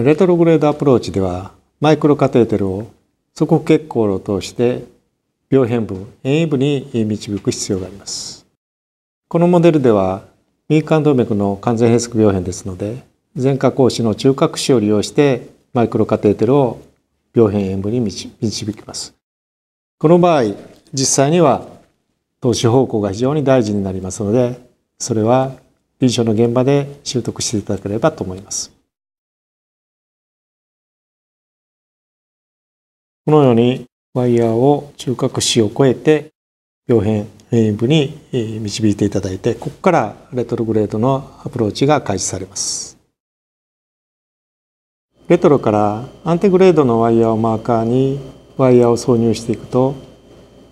レトログレードアプローチではマイクロカテーテルを側血行を通して病変部遠位部に導く必要がありますこのモデルでは右間動脈の完全閉塞病変ですので全下格子の中核子を利用してマイクロカテーテルを病変遠部に導きますこの場合実際には投資方向が非常に大事になりますのでそれは臨床の現場で習得していただければと思います。このようにワイヤーを中核子を越えて表変レ部に導いていただいてここからレトログレードのアプローチが開始されますレトロからアンテグレードのワイヤーをマーカーにワイヤーを挿入していくと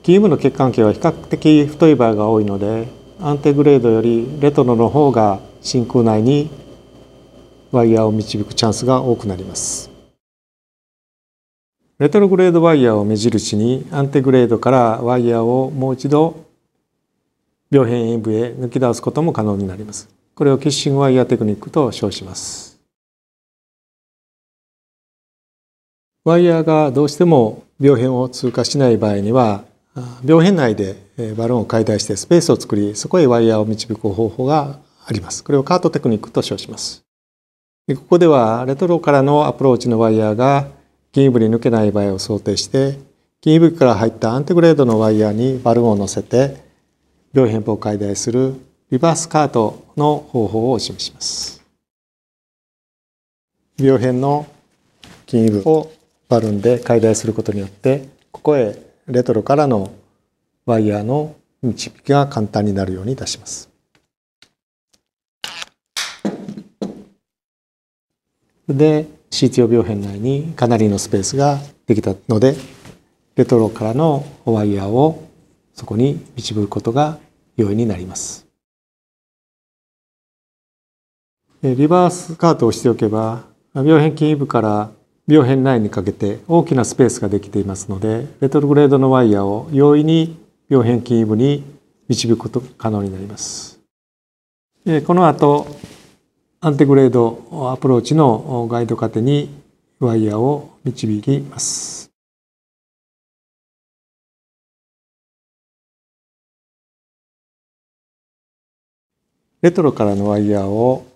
キームの血管系は比較的太い場合が多いのでアンテグレードよりレトロの方が真空内にワイヤーを導くチャンスが多くなりますレトログレードワイヤーを目印にアンテグレードからワイヤーをもう一度病変 AV へ抜き出すことも可能になります。これをキッシングワイヤーテクニックと称します。ワイヤーがどうしても病変を通過しない場合には病変内でバルーンを解体してスペースを作りそこへワイヤーを導く方法があります。これをカートテクニックと称します。ここではレトロからのアプローチのワイヤーが銀イブに抜けない場合を想定して銀イブから入ったアンテグレードのワイヤーにバルーンを乗せて病変方を解体するリバースカートの方法をお示します。病変の金イブをバルーンで解体することによってここへレトロからのワイヤーの導きが簡単になるようにいたします。で CTO 病変内にかなりのスペースができたのでレトロからのワイヤーをそこに導くことが容易になります。リバースカートをしておけば病変筋部から病変内にかけて大きなスペースができていますのでレトログレードのワイヤーを容易に病変筋部に導くことが可能になります。この後アンテグレードアプローチのガイド過程にワイヤーを導きます。レトロからのワイヤーを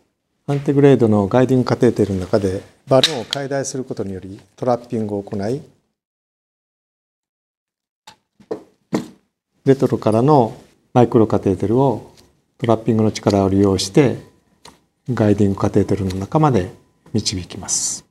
アンテグレードのガイディングカテーテルの中でバルーンを解体することによりトラッピングを行いレトロからのマイクロカテーテルをトラッピングの力を利用してガイディングカテーテルの中まで導きます。